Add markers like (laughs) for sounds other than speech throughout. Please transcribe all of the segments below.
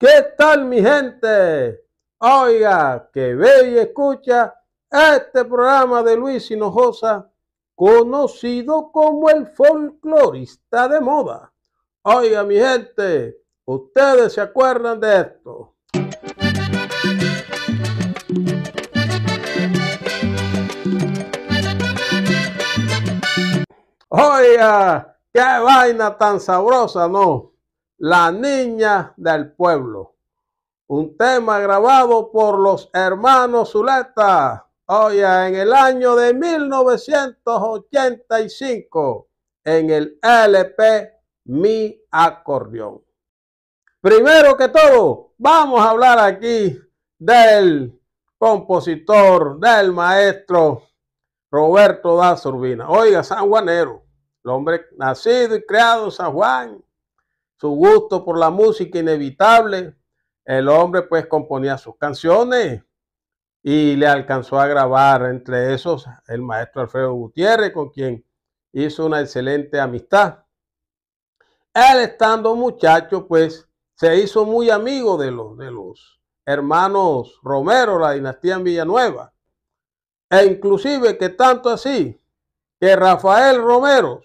¿Qué tal mi gente? Oiga, que ve y escucha este programa de Luis Hinojosa, conocido como el folclorista de moda. Oiga mi gente, ustedes se acuerdan de esto. Oiga, qué vaina tan sabrosa, ¿no? La Niña del Pueblo. Un tema grabado por los hermanos Zuleta. Oye, en el año de 1985, en el LP Mi Acordeón. Primero que todo, vamos a hablar aquí del compositor, del maestro Roberto da Urbina. Oiga, Juanero, el hombre nacido y creado en San Juan, su gusto por la música inevitable, el hombre pues componía sus canciones y le alcanzó a grabar entre esos el maestro Alfredo Gutiérrez, con quien hizo una excelente amistad. Él estando muchacho, pues se hizo muy amigo de los, de los hermanos Romero, la dinastía en Villanueva. E inclusive que tanto así, que Rafael Romero,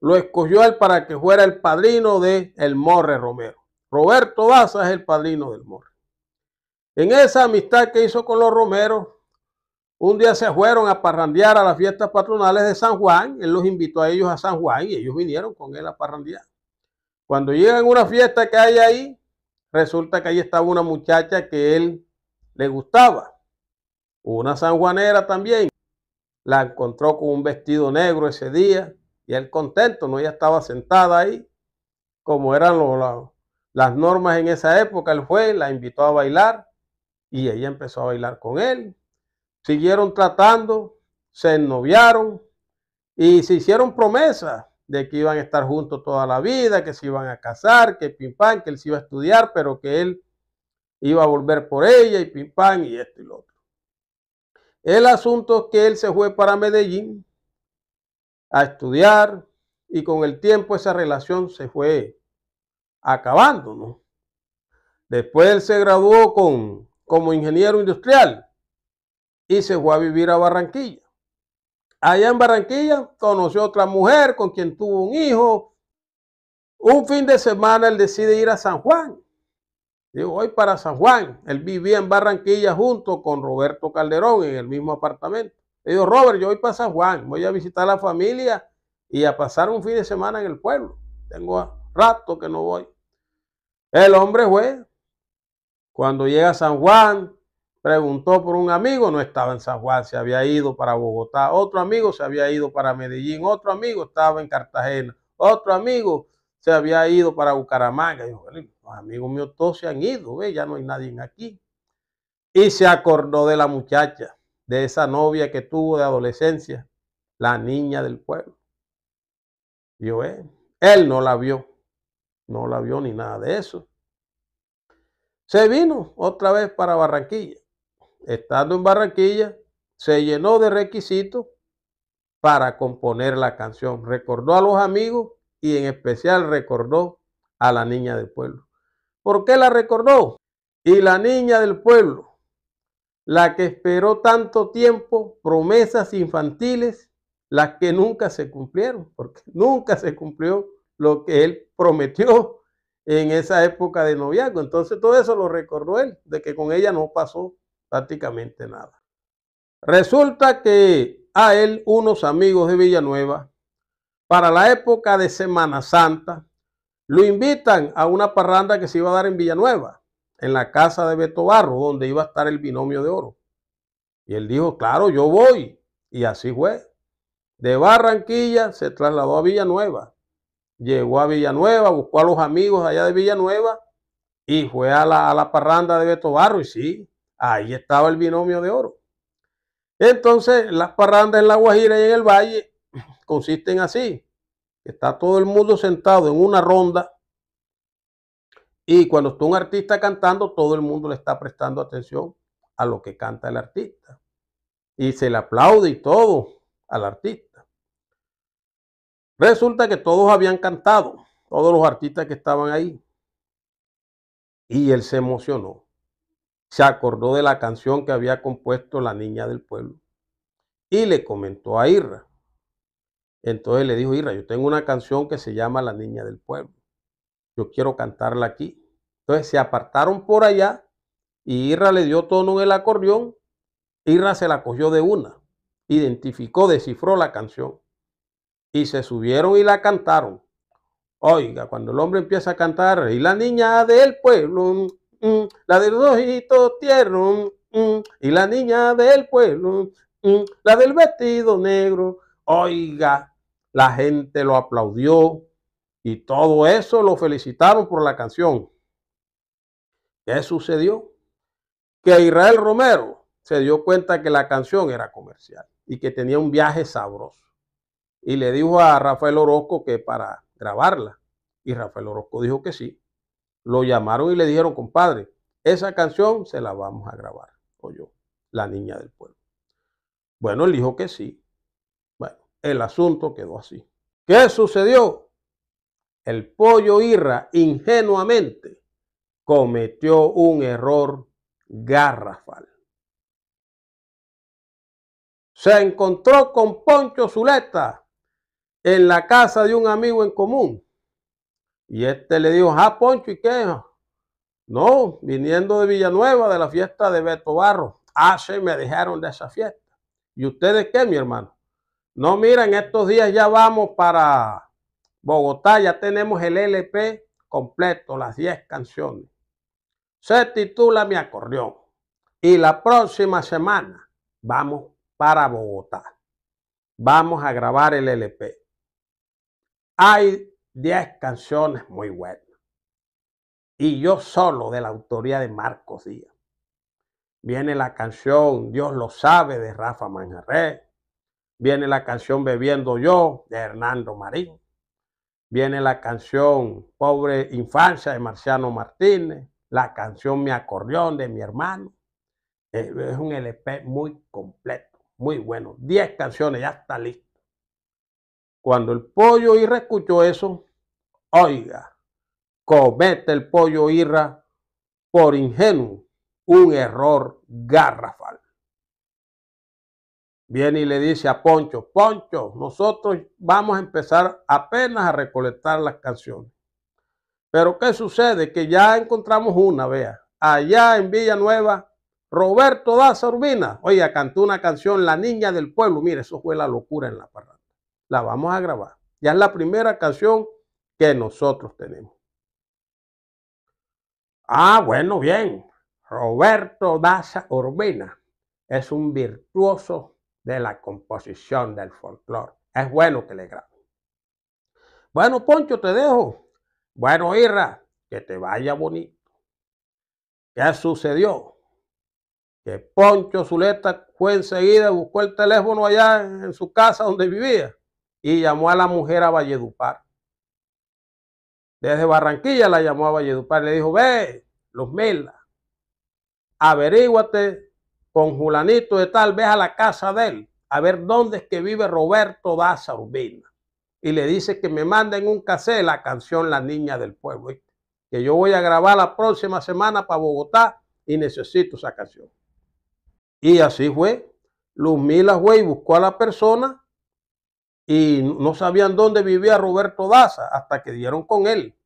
lo escogió él para que fuera el padrino de El Morre Romero. Roberto Baza es el padrino del Morre. En esa amistad que hizo con los Romeros, un día se fueron a parrandear a las fiestas patronales de San Juan. Él los invitó a ellos a San Juan y ellos vinieron con él a parrandear. Cuando llegan a una fiesta que hay ahí, resulta que ahí estaba una muchacha que él le gustaba. Una sanjuanera también. La encontró con un vestido negro ese día y él contento, ¿no? Ella estaba sentada ahí, como eran las normas en esa época. Él fue, la invitó a bailar y ella empezó a bailar con él. Siguieron tratando, se ennoviaron y se hicieron promesas de que iban a estar juntos toda la vida, que se iban a casar, que pim pam, que él se iba a estudiar, pero que él iba a volver por ella y pim pam y esto y lo otro. El asunto es que él se fue para Medellín a estudiar y con el tiempo esa relación se fue acabando. ¿no? Después él se graduó como ingeniero industrial y se fue a vivir a Barranquilla. Allá en Barranquilla conoció a otra mujer con quien tuvo un hijo. Un fin de semana él decide ir a San Juan. Digo, hoy para San Juan. Él vivía en Barranquilla junto con Roberto Calderón en el mismo apartamento. Le digo, Robert, yo voy para San Juan, voy a visitar a la familia y a pasar un fin de semana en el pueblo. Tengo rato que no voy. El hombre fue. Cuando llega a San Juan, preguntó por un amigo, no estaba en San Juan, se había ido para Bogotá. Otro amigo se había ido para Medellín, otro amigo estaba en Cartagena, otro amigo se había ido para Bucaramanga. Y los amigos míos todos se han ido, ¿ve? ya no hay nadie aquí. Y se acordó de la muchacha de esa novia que tuvo de adolescencia, la niña del pueblo. Yo, él no la vio, no la vio ni nada de eso. Se vino otra vez para Barranquilla. Estando en Barranquilla, se llenó de requisitos para componer la canción. Recordó a los amigos y en especial recordó a la niña del pueblo. ¿Por qué la recordó? Y la niña del pueblo la que esperó tanto tiempo, promesas infantiles, las que nunca se cumplieron, porque (laughs) nunca se cumplió lo que él prometió en esa época de noviazgo. Entonces todo eso lo recordó él, de que con ella no pasó prácticamente nada. Resulta que a él unos amigos de Villanueva, para la época de Semana Santa, lo invitan a una parranda que se iba a dar en Villanueva en la casa de Beto Barro, donde iba a estar el binomio de oro. Y él dijo, claro, yo voy. Y así fue. De Barranquilla se trasladó a Villanueva. Llegó a Villanueva, buscó a los amigos allá de Villanueva y fue a la, parranda de Beto Barro. Y sí, ahí estaba el binomio de oro. Entonces, las parrandas en la Guajira y en el Valle (clears throat) consisten así. Está todo el mundo sentado en una ronda y cuando está un artista cantando, todo el mundo le está prestando atención a lo que canta el artista. Y se le aplaude y todo al artista. Resulta que todos habían cantado, todos los artistas que estaban ahí. Y él se emocionó. Se acordó de la canción que había compuesto la niña del pueblo. Y le comentó a Irra. Entonces le dijo, Irra, yo tengo una canción que se llama La Niña del Pueblo. Yo quiero cantarla aquí. Entonces se apartaron por allá y Irra le dio tono en el acordeón. Irra se la cogió de una, identificó, descifró la canción y se subieron y la cantaron. Oiga, cuando el hombre empieza a cantar, y la niña del pueblo, mm, mm, la del ojito tierno, mm, y la niña del pueblo, la del vestido negro, oiga, la gente lo aplaudió y todo eso lo felicitaron por la canción. ¿Qué sucedió? Que Israel Romero se dio cuenta que la canción era comercial y que tenía un viaje sabroso. Y le dijo a Rafael Orozco que para grabarla. Y Rafael Orozco dijo que sí. Lo llamaron y le dijeron, compadre, esa canción se la vamos a grabar. yo la niña del pueblo. Bueno, él dijo que sí. Bueno, el asunto quedó así. ¿Qué sucedió? El pollo Irra ingenuamente cometió un error garrafal. Se encontró con Poncho Zuleta en la casa de un amigo en común. Y este le dijo, ah, Poncho, ¿y qué? No, viniendo de Villanueva, de la fiesta de Beto Barro. Ah, me dejaron de esa fiesta. ¿Y ustedes qué, mi hermano? No, miren, estos días ya vamos para Bogotá, ya tenemos el LP completo, las 10 canciones se titula Mi acordeón. Y la próxima semana vamos para Bogotá. Vamos a grabar el LP. Hay 10 canciones muy buenas. Y yo solo de la autoría de Marcos Díaz. Viene la canción Dios lo sabe de Rafa Manjarre Viene la canción Bebiendo yo de Hernando Marín. Viene la canción Pobre Infancia de Marciano Martínez la canción Me acordeón de mi hermano. Eh, es un e LP muy completo, muy bueno. Diez canciones, ya está listo. Cuando el pollo Irra escuchó eso, oiga, comete el pollo Irra por ingenuo un error garrafal. Viene y le dice a Poncho, Poncho, nosotros vamos a empezar apenas a recolectar las canciones. Pero ¿qué sucede? Que ya encontramos una, vea, allá en Villanueva, Roberto Daza Urbina. Oiga, cantó una canción, La Niña del Pueblo. Mire, eso fue la locura en la parranda. La vamos a grabar. Ya es la primera canción que nosotros tenemos. Ah, bueno, bien. Roberto Daza Urbina es un virtuoso de la composición del folclore. Es bueno que le graben. Bueno, Poncho, te dejo. Bueno, Irra, que te vaya bonito. ¿Qué sucedió? Que Poncho Zuleta fue enseguida, buscó el teléfono allá en, su casa donde vivía y llamó a la mujer a Valledupar. Desde Barranquilla la llamó a Valledupar. Le dijo, ve, los averíguate con Julanito de tal, ve a la casa de él, a ver dónde es que vive Roberto Daza Urbina y le dice que me manden un casé la canción La Niña del Pueblo, que yo voy a grabar la próxima semana para Bogotá y necesito esa canción. Y así fue. Luz fue y buscó a la persona y no sabían dónde vivía Roberto Daza hasta que dieron con él.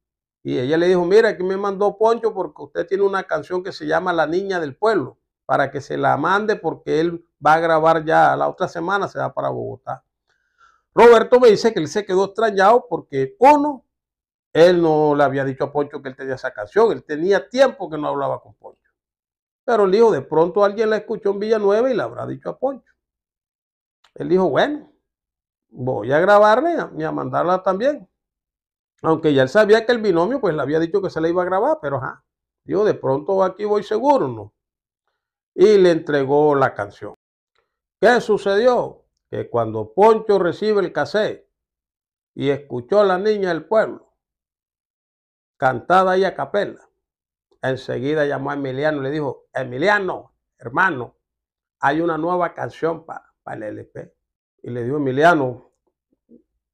Y ella le dijo, mira, aquí me mandó Poncho porque usted tiene una canción que se llama La Niña del Pueblo, para que se la mande porque él va a grabar ya la otra semana, se va para Bogotá. Roberto me dice que él se quedó extrañado porque, uno, él no le había dicho a Poncho que él tenía esa canción, él tenía tiempo que no hablaba con Poncho. Pero él dijo, de pronto alguien la escuchó en Villanueva y la habrá dicho a Poncho. Él dijo, bueno, voy a grabarla y a mandarla también. Aunque ya él sabía que el binomio, pues le había dicho que se la iba a grabar, pero ajá. Dijo, de pronto aquí voy seguro, ¿no? Y le entregó la canción. ¿Qué sucedió? cuando Poncho recibe el cassé y escuchó a la niña del pueblo, cantada ahí a capela, enseguida llamó a Emiliano y le dijo, Emiliano, hermano, hay una nueva canción para, el LP. Y le dijo Emiliano,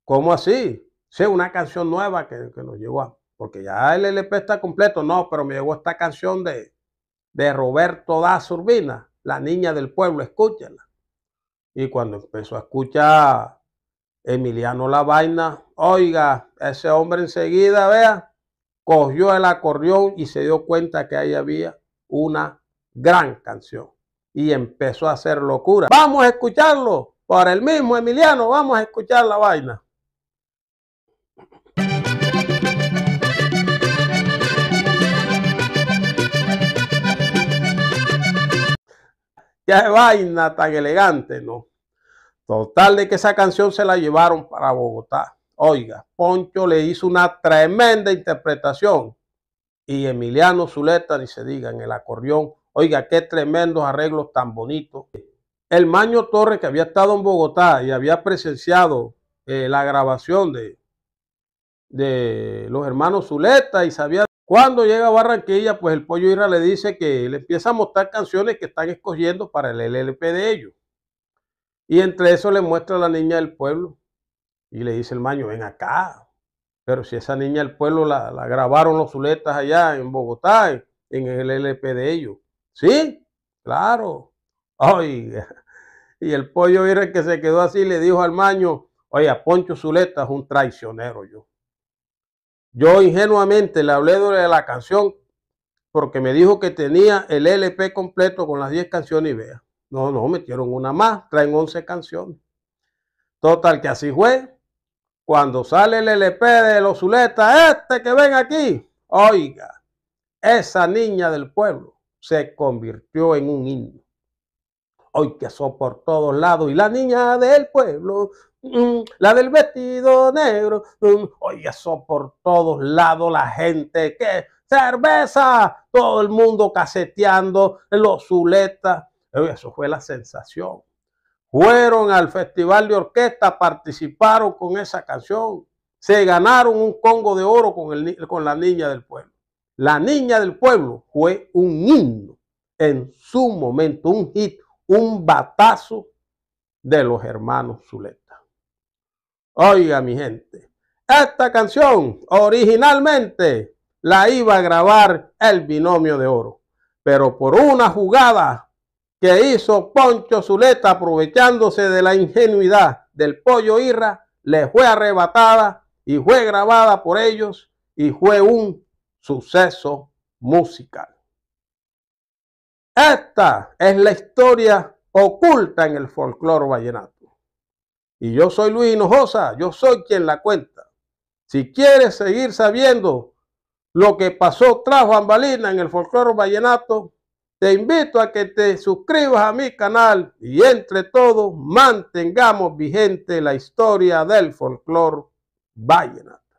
¿cómo así? Sí, una canción nueva que, nos llevó a, porque ya el LP está completo. No, pero me llegó esta canción de, de Roberto da Urbina, La Niña del Pueblo, escúchela. Y cuando empezó a escuchar Emiliano la vaina, oiga, ese hombre enseguida, vea, cogió el acordeón y se dio cuenta que ahí había una gran canción. Y empezó a hacer locura. Vamos a escucharlo. Por el mismo Emiliano, vamos a escuchar la vaina. vaina tan elegante, ¿no? Total de que esa canción se la llevaron para Bogotá. Oiga, Poncho le hizo una tremenda interpretación y Emiliano Zuleta, ni se diga, en el acordeón. Oiga, qué tremendos arreglos tan bonitos. El Maño Torres, que había estado en Bogotá y había presenciado eh, la grabación de, de los hermanos Zuleta y sabía cuando llega a Barranquilla, pues el pollo Ira le dice que le empieza a mostrar canciones que están escogiendo para el LLP de ellos. Y entre eso le muestra a la niña del pueblo. Y le dice el maño, ven acá. Pero si esa niña del pueblo la, grabaron los zuletas allá en Bogotá, en, el LP de ellos. Sí, claro. Oiga. (laughs) Y el pollo Ira que se quedó así le dijo al maño, a Poncho Zuleta es un traicionero yo. Yo ingenuamente le hablé de la canción porque me dijo que tenía el LP completo con las 10 canciones y vea. No, no, metieron una más, traen 11 canciones. Total, que así fue. Cuando sale el LP de los Zuleta, este que ven aquí, oiga, esa niña del pueblo se convirtió en un himno. Hoy que por todos lados y la niña del pueblo Mm, la del vestido negro. Mm, oye, eso por todos lados la gente que cerveza, todo el mundo caseteando, los zuletas. Eso fue la sensación. Fueron al festival de orquesta, participaron con esa canción. Se ganaron un congo de oro con, el, con la niña del pueblo. La niña del pueblo fue un himno en su momento, un hit, un batazo de los hermanos Zuletas. Oiga, mi gente, esta canción originalmente la iba a grabar el binomio de oro, pero por una jugada que hizo Poncho Zuleta aprovechándose de la ingenuidad del pollo Irra, le fue arrebatada y fue grabada por ellos y fue un suceso musical. Esta es la historia oculta en el folclore vallenato. Y yo soy Luis Hinojosa, yo soy quien la cuenta. Si quieres seguir sabiendo lo que pasó tras Balina en el folclore vallenato, te invito a que te suscribas a mi canal y entre todos mantengamos vigente la historia del folclore vallenato.